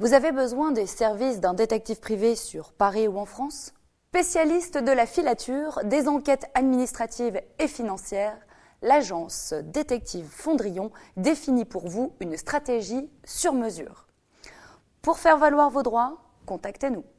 Vous avez besoin des services d'un détective privé sur Paris ou en France Spécialiste de la filature, des enquêtes administratives et financières, l'agence Détective Fondrillon définit pour vous une stratégie sur mesure. Pour faire valoir vos droits, contactez-nous.